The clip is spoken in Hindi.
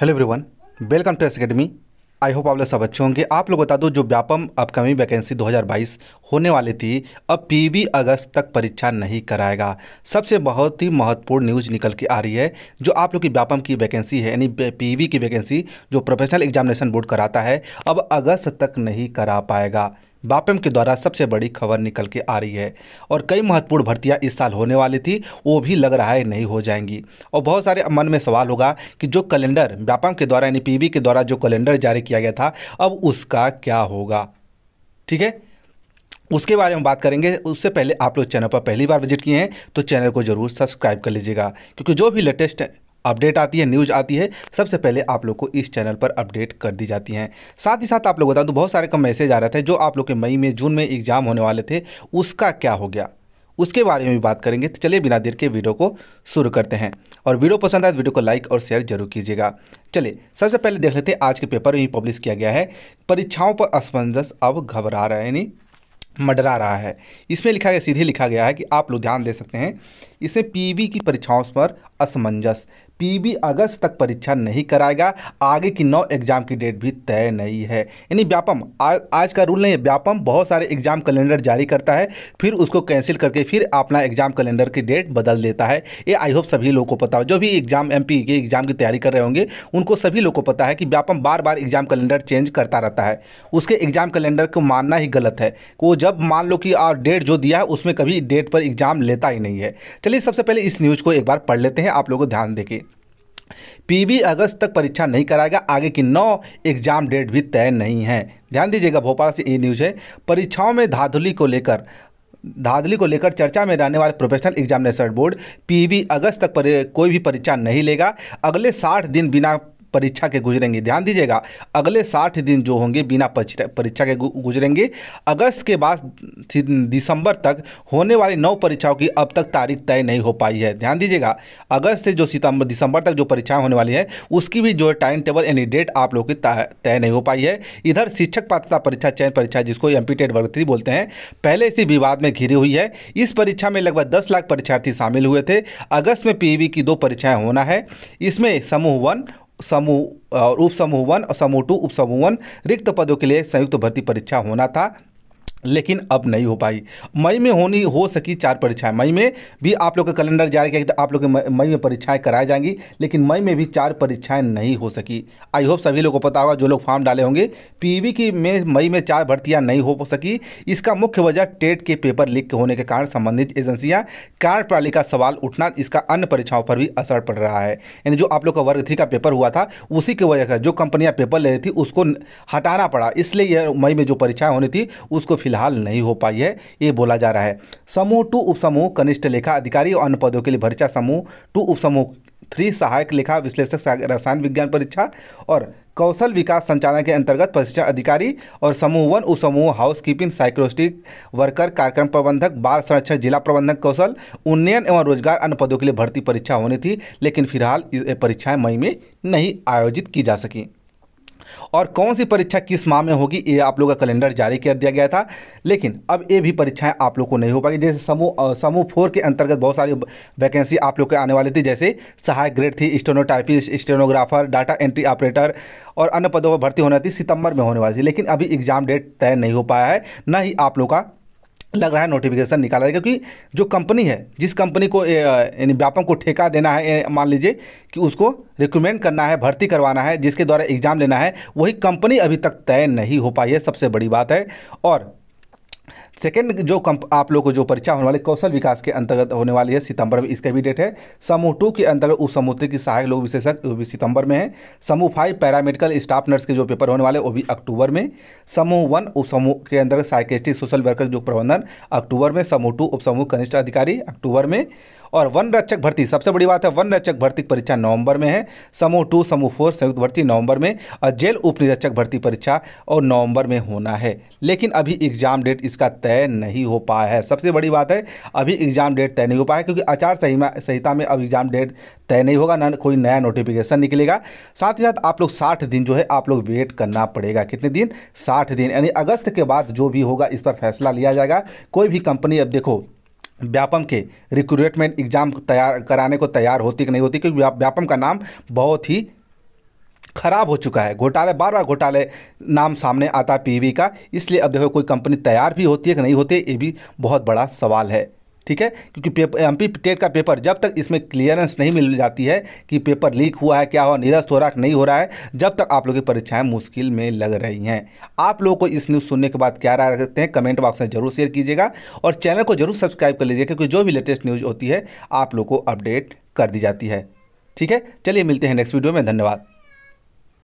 hello everyone welcome to S academy I hope आप लोग सब अच्छे होंगे आप लोग बता दो जो व्यापम अपकमिंग वैकेंसी 2022 होने वाली थी अब पीबी अगस्त तक परीक्षा नहीं कराएगा सबसे बहुत ही महत्वपूर्ण न्यूज निकल के आ रही है जो आप लोग की व्यापम की वैकेंसी है यानी पीबी की वैकेंसी जो प्रोफेशनल एग्जामिनेशन बोर्ड कराता है अब अगस्त तक नहीं करा पाएगा बापम के द्वारा सबसे बड़ी खबर निकल के आ रही है और कई महत्वपूर्ण भर्तियां इस साल होने वाली थी वो भी लग रहा है नहीं हो जाएंगी और बहुत सारे मन में सवाल होगा कि जो कैलेंडर व्यापम के द्वारा यानी पीबी के द्वारा जो कैलेंडर जारी किया गया था अब उसका क्या होगा ठीक है उसके बारे में बात करेंगे उससे पहले आप लोग चैनल पर पहली बार विजिट किए हैं तो चैनल को जरूर सब्सक्राइब कर लीजिएगा क्योंकि जो भी लेटेस्ट अपडेट आती है न्यूज़ आती है सबसे पहले आप लोग को इस चैनल पर अपडेट कर दी जाती हैं साथ ही साथ आप लोग बता दूँ बहुत सारे कम मैसेज आ रहे थे जो आप लोग के मई में जून में एग्ज़ाम होने वाले थे उसका क्या हो गया उसके बारे में भी बात करेंगे तो चलिए बिना देर के वीडियो को शुरू करते हैं और वीडियो पसंद आए तो वीडियो को लाइक और शेयर जरूर कीजिएगा चलिए सबसे पहले देख लेते हैं आज के पेपर में पब्लिश किया गया है परीक्षाओं पर असमंजस अब घबरा रहे हैं यानी मडरा रहा है इसमें लिखा गया सीधे लिखा गया है कि आप लोग ध्यान दे सकते हैं इसे पीबी की परीक्षाओं पर असमंजस पीबी अगस्त तक परीक्षा नहीं कराएगा आगे की नौ एग्जाम की डेट भी तय नहीं है यानी व्यापम आज का रूल नहीं है व्यापम बहुत सारे एग्जाम कैलेंडर जारी करता है फिर उसको कैंसिल करके फिर अपना एग्जाम कैलेंडर की डेट बदल देता है ये आई होप सभी लोगों को पता हो जो भी एग्जाम एम के एग्जाम की तैयारी कर रहे होंगे उनको सभी लोग को पता है कि व्यापम बार बार एग्जाम कैलेंडर चेंज करता रहता है उसके एग्जाम कैलेंडर को मानना ही गलत है वो जब जब मान लो कि डेट जो दिया है उसमें कभी डेट पर एग्ज़ाम लेता ही नहीं है चलिए सबसे पहले इस न्यूज़ को एक बार पढ़ लेते हैं आप लोगों को ध्यान देखिए पीवी अगस्त तक परीक्षा नहीं कराएगा आगे की नौ एग्जाम डेट भी तय नहीं है ध्यान दीजिएगा भोपाल से ये न्यूज़ है परीक्षाओं में धाधुली को लेकर धाधली को लेकर चर्चा में रहने वाले प्रोफेशनल एग्जामिनेशन बोर्ड पीवी अगस्त तक पर कोई भी परीक्षा नहीं लेगा अगले 60 दिन बिना परीक्षा के गुजरेंगे ध्यान दीजिएगा अगले साठ दिन जो होंगे बिना परीक्षा के गुजरेंगे अगस्त के बाद दिसंबर तक होने वाली नौ परीक्षाओं की अब तक तारीख तय नहीं हो पाई है ध्यान दीजिएगा अगस्त से जो सितंबर दिसंबर तक जो परीक्षाएं होने वाली है उसकी भी जो है टाइम टेबल यानी डेट आप लोगों की तय नहीं हो पाई है इधर शिक्षक पात्रता परीक्षा चयन परीक्षा जिसको एम टेट टेड बोलते हैं पहले इसी विवाद में घिरी हुई है इस परीक्षा में लगभग दस लाख परीक्षार्थी शामिल हुए थे अगस्त में पी e की दो परीक्षाएं होना है इसमें समूह वन समूह उप समूह वन और समूह टू उप समूह वन रिक्त पदों के लिए संयुक्त भर्ती परीक्षा होना था लेकिन अब नहीं हो पाई मई में होनी हो सकी चार परीक्षाएं मई में भी आप लोग का कैलेंडर जारी किया तो आप लोग मई में परीक्षाएं कराई जाएंगी लेकिन मई में भी चार परीक्षाएं नहीं हो सकी आई होप सभी लोगों को पता होगा जो लोग फॉर्म डाले होंगे पीवी की में मई में चार भर्तियां नहीं हो सकी इसका मुख्य वजह टेट के पेपर लीक होने के कारण संबंधित एजेंसियाँ कार्यप्रणाली का सवाल उठना इसका अन्य परीक्षाओं पर भी असर पड़ रहा है यानी जो आप लोग का वर्ग थ्री का पेपर हुआ था उसी की वजह का जो कंपनियाँ पेपर ले रही थी उसको हटाना पड़ा इसलिए यह मई में जो परीक्षाएँ होनी थी उसको फिलहाल नहीं हो पाई है ये बोला जा रहा है समूह टू उपसमूह कनिष्ठ लेखा अधिकारी और अन्य पदों के लिए भर्ती समूह टू उपसमूह थ्री सहायक लेखा विश्लेषक रसायन विज्ञान परीक्षा और कौशल विकास संचालन के अंतर्गत प्रशिक्षण अधिकारी और समूह वन उप समूह हाउसकीपिंग साइक्रोस्टिक वर्कर कार्यक्रम प्रबंधक बाल संरक्षण जिला प्रबंधक कौशल उन्नयन एवं रोजगार अन्य पदों के लिए भर्ती परीक्षा होनी थी लेकिन फिलहाल ये परीक्षाएं मई में नहीं आयोजित की जा सकें और कौन सी परीक्षा किस माह में होगी ये आप लोग का कैलेंडर जारी कर दिया गया था लेकिन अब ये भी परीक्षाएं आप लोग को नहीं हो पाएगी जैसे समूह समूह फोर के अंतर्गत बहुत सारी वैकेंसी आप लोग के आने वाली थी जैसे सहायक grade three stenotypist stenographer data entry operator और अन्य पदों पर भर्ती होने थी सितंबर में होने वाली थी लेकिन अभी एग्ज़ाम डेट तय नहीं हो पाया है न ही आप लोग का लग रहा है नोटिफिकेशन निकाला है क्योंकि जो कंपनी है जिस कंपनी को यानी व्यापम को ठेका देना है मान लीजिए कि उसको रिकमेंड करना है भर्ती करवाना है जिसके द्वारा एग्ज़ाम लेना है वही कंपनी अभी तक तय नहीं हो पाई है सबसे बड़ी बात है और सेकेंड जो आप लोग को जो परीक्षा होने वाली कौशल विकास के अंतर्गत होने वाली है सितंबर में इसका भी डेट है समूह टू के अंतर्गत उप समुद्र की सहायक लोग विशेषज्ञ वो भी सितंबर में है समूह फाइव पैरामेडिकल स्टाफ नर्स के जो पेपर होने वाले वो भी अक्टूबर में समूह वन उप समूह के अंतर्गत साइकेस्टिक सोशल वर्कर जो प्रबंधन अक्टूबर में समूह टू उप समूह कनिष्ठ अधिकारी अक्टूबर में और वन रक्षक भर्ती सबसे बड़ी बात है वन रक्षक भर्ती परीक्षा नवंबर में है समूह टू समूह फोर संयुक्त भर्ती नवंबर में और जेल उप भर्ती परीक्षा और नवंबर में होना है लेकिन अभी एग्जाम डेट इसका तय नहीं हो पाया है सबसे बड़ी बात है अभी एग्जाम डेट तय नहीं हो पाया क्योंकि आचार संहिता में अब एग्जाम डेट तय नहीं होगा ना कोई नया नोटिफिकेशन निकलेगा साथ ही साथ आप लोग साठ दिन जो है आप लोग वेट करना पड़ेगा कितने दिन साठ दिन यानी अगस्त के बाद जो भी होगा इस पर फैसला लिया जाएगा कोई भी कंपनी अब देखो व्यापम के रिक्रूटमेंट एग्ज़ाम तैयार कराने को तैयार होती कि नहीं होती क्योंकि व्यापम का नाम बहुत ही खराब हो चुका है घोटाले बार बार घोटाले नाम सामने आता है पी का इसलिए अब देखो कोई कंपनी तैयार भी होती है कि नहीं होती ये भी बहुत बड़ा सवाल है ठीक है क्योंकि एम पी टेट का पेपर जब तक इसमें क्लियरेंस नहीं मिल जाती है कि पेपर लीक हुआ है क्या हुआ निरस्त हो रहा है नहीं हो रहा है जब तक आप लोग की परीक्षाएँ मुश्किल में लग रही हैं आप लोगों को इस न्यूज़ सुनने के बाद क्या राय रखते हैं कमेंट बॉक्स में जरूर शेयर कीजिएगा और चैनल को जरूर सब्सक्राइब कर लीजिएगा क्योंकि जो भी लेटेस्ट न्यूज़ होती है आप लोग को अपडेट कर दी जाती है ठीक है चलिए मिलते हैं नेक्स्ट वीडियो में धन्यवाद